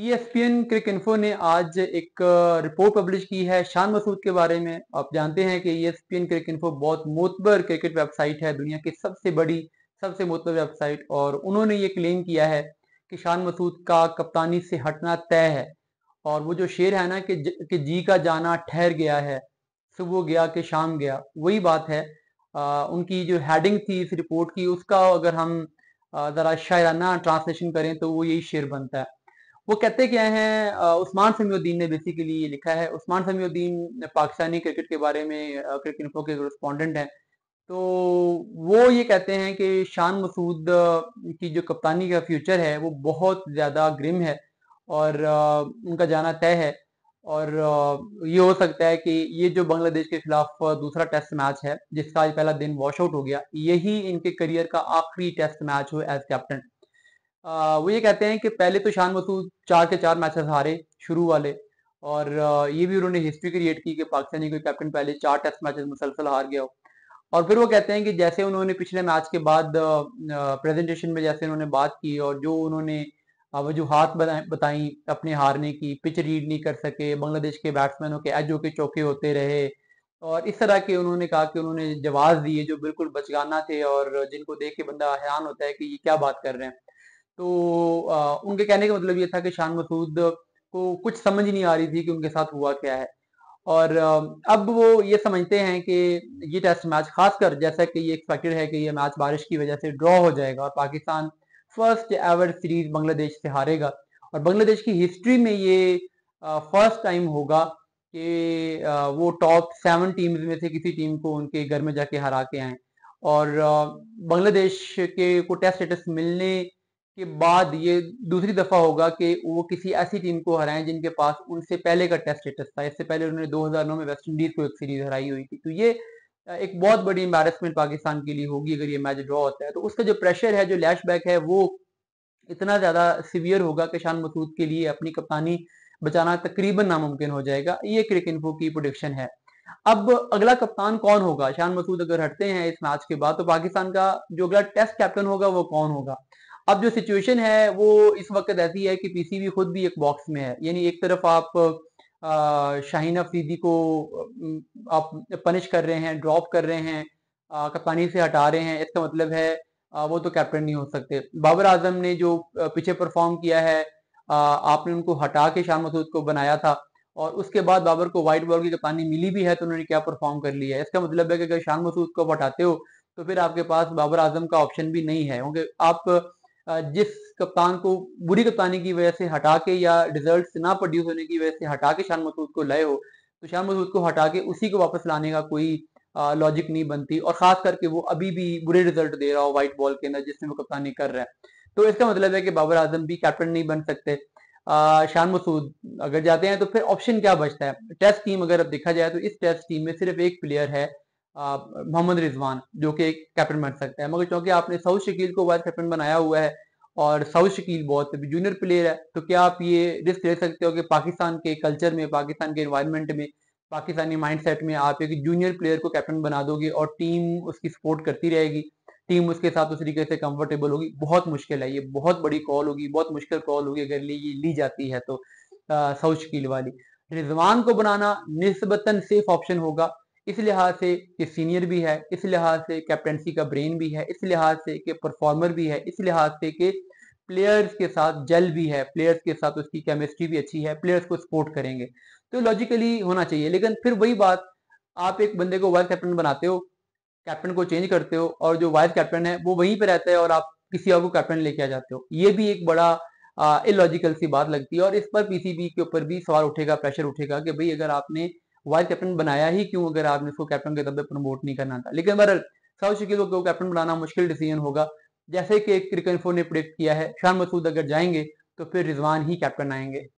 ESPN क्रिक info ने आज एक रिपोर्ट पब्लिश की है शान मसूद के बारे में आप जानते हैं कि ESPN क्रिक इन्फो बहुत मोतबर क्रिकेट वेबसाइट है दुनिया की सबसे बड़ी सबसे मोतबर वेबसाइट और उन्होंने ये क्लेम किया है कि शान मसूद का कप्तानी से हटना तय है और वो जो शेर है ना कि, ज, कि जी का जाना ठहर गया है सुबह गया कि शाम गया वही बात है आ, उनकी जो हेडिंग थी इस रिपोर्ट की उसका अगर हम ज़रा शायराना ट्रांसलेशन करें तो वो यही शेर बनता है वो कहते क्या है उस्मान समीउद्दीन ने बेसिकली ये लिखा है उस्मान समीउद्दीन पाकिस्तानी क्रिकेट के बारे में क्रिकेट इन्फो के रिस्पॉन्डेंट हैं तो वो ये कहते हैं कि शान मसूद की जो कप्तानी का फ्यूचर है वो बहुत ज़्यादा ग्रिम है और उनका जाना तय है और ये हो सकता है कि ये जो बांग्लादेश के खिलाफ दूसरा टेस्ट मैच है जिसका आज पहला दिन वॉश आउट हो गया यही इनके करियर का आखिरी टेस्ट मैच हो एज कैप्टन वो ये कहते हैं कि पहले तो शान मसूद चार के चार मैचेस हारे शुरू वाले और ये भी उन्होंने हिस्ट्री क्रिएट की कि पाकिस्तानी कोई कैप्टन पहले चार टेस्ट मैचेस मुसलसल हार गया हो और फिर वो कहते हैं कि जैसे उन्होंने पिछले मैच के बाद प्रेजेंटेशन में जैसे उन्होंने बात की और जो उन्होंने वजूहत बताई अपने हारने की पिच रीड नहीं कर सके बांग्लादेश के बैट्समैनों के एजों के चौके होते रहे और इस तरह के उन्होंने कहा कि उन्होंने जवाब दिए जो बिल्कुल बचगाना थे और जिनको देख के बंदा हैरान होता है कि ये क्या बात कर रहे हैं तो आ, उनके कहने का मतलब ये था कि शान मसूद को कुछ समझ नहीं आ रही थी कि उनके साथ हुआ क्या है और अब वो ये समझते हैं कि ये टेस्ट मैच खासकर जैसा कि ये एक्सपेक्टेड है कि ये मैच बारिश की वजह से ड्रॉ हो जाएगा और Pakistan first ever series Bangladesh से हारेगा और बांग्लादेश की हिस्ट्री में ये फर्स्ट टाइम होगा कि वो टॉप सेवन टीम्स में से किसी टीम को उनके घर में जाके हरा के आए और बांग्लादेश के को टेस्ट स्टेटस मिलने के बाद ये दूसरी दफ़ा होगा कि वो किसी ऐसी टीम को हराएं जिनके पास उनसे पहले का टेस्ट स्टेटस था इससे पहले उन्होंने 2009 में वेस्ट इंडीज़ को एक सीरीज हराई हुई थी तो ये एक बहुत बड़ी एम्बेरसमेंट पाकिस्तान के लिए होगी अगर ये मैच ड्रॉ होता है तो उसका जो प्रेशर है जो लैश बैक है वो इतना ज़्यादा सिवियर होगा कि शान मसूद के लिए अपनी कप्तानी बचाना तकरीबन नामुमकिन हो जाएगा ये क्रिक इनफो की प्रोडिक्शन है अब अगला कप्तान कौन होगा शान मसूद अगर हटते हैं इस मैच के बाद तो पाकिस्तान का जो अगला टेस्ट कैप्टन होगा वो कौन होगा अब जो सिचुएशन है वो इस वक्त ऐसी है कि पीसीबी खुद भी एक बॉक्स में है यानी एक तरफ आप शाहीन अफरीदी को आप पनिश कर रहे हैं ड्रॉप कर रहे हैं कप्तानी से हटा रहे हैं इसका मतलब है वो तो कैप्टन नहीं हो सकते बाबर आजम ने जो पीछे परफॉर्म किया है आपने उनको हटा के शाह मसूद को बनाया था और उसके बाद बाबर को वाइट बॉल की कप्तानी मिली भी है तो उन्होंने क्या परफॉर्म कर लिया है इसका मतलब है कि अगर शाह मसूद को हटाते हो तो फिर आपके पास बाबर आजम का ऑप्शन भी नहीं है क्योंकि आप जिस कप्तान को बुरी कप्तानी की वजह से हटा के या रिजल्ट ना प्रोड्यूस होने की वजह से हटा के शान मसूद को लाए हो तो शान मसूद को हटा के उसी को वापस लाने का कोई लॉजिक नहीं बनती और खास करके वो अभी भी बुरे रिजल्ट दे रहा हो व्हाइट बॉल के अंदर जिसमें वो कप्तानी कर रहा है तो इसका मतलब है कि बाबर आजम भी कैप्टन नहीं बन सकते शान मसूद अगर जाते हैं तो फिर ऑप्शन क्या बचता है टेस्ट टीम अगर अब देखा जाए तो इस टेस्ट टीम में सिर्फ एक प्लेयर है मोहम्मद रिजवान जो कि एक कैप्टन बन सकता है मगर क्योंकि आपने सऊद शकील को वाइस कैप्टन बनाया हुआ है और सऊद शकील बहुत जूनियर प्लेयर है तो क्या आप ये रिस्क ले सकते हो कि पाकिस्तान के कल्चर में पाकिस्तान के इन्वायरमेंट में पाकिस्तानी माइंडसेट में आप एक जूनियर प्लेयर को कैप्टन बना दोगे और टीम उसकी सपोर्ट करती रहेगी टीम उसके साथ उस तरीके से कंफर्टेबल होगी बहुत मुश्किल है ये बहुत बड़ी कॉल होगी बहुत मुश्किल कॉल होगी अगर ली ली जाती है तो सऊद शकील वाली रिजवान को बनाना निस्बतन सेफ ऑप्शन होगा इस लिहाज से कि सीनियर भी है इस लिहाज से कैप्टनसी का ब्रेन भी है इस लिहाज से कि परफॉर्मर भी है इस लिहाज से कि प्लेयर्स के साथ जल भी है प्लेयर्स के साथ उसकी केमिस्ट्री भी अच्छी है प्लेयर्स को सपोर्ट करेंगे तो लॉजिकली होना चाहिए लेकिन फिर वही बात आप एक बंदे को वाइस कैप्टन बनाते हो कैप्टन को चेंज करते हो और जो वाइस कैप्टन है वो वहीं पर रहता है और आप किसी और को कैप्टन लेके आ जाते हो ये भी एक बड़ा इलॉजिकल सी बात लगती है और इस पर पीसीबी के ऊपर भी सवाल उठेगा प्रेशर उठेगा कि भाई अगर आपने वाइस कैप्टन बनाया ही क्यों अगर आपने उसको कैप्टन के तब प्रमोट नहीं करना था लेकिन बहरल साउथ शकील को कैप्टन बनाना मुश्किल डिसीजन होगा जैसे कि क्रिकेट फोर ने प्रेक्ट किया है शान मसूद अगर जाएंगे तो फिर रिजवान ही कैप्टन आएंगे